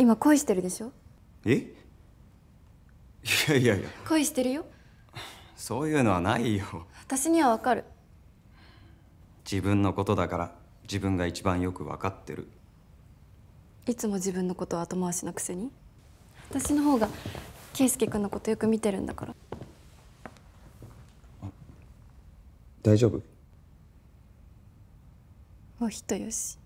今恋してるでしょえいやいやいや恋してるよそういうのはないよ私にはわかる自分のことだから自分が一番よく分かってるいつも自分のこと後回しなくせに私の方が圭介君のことよく見てるんだから大丈夫もう人よし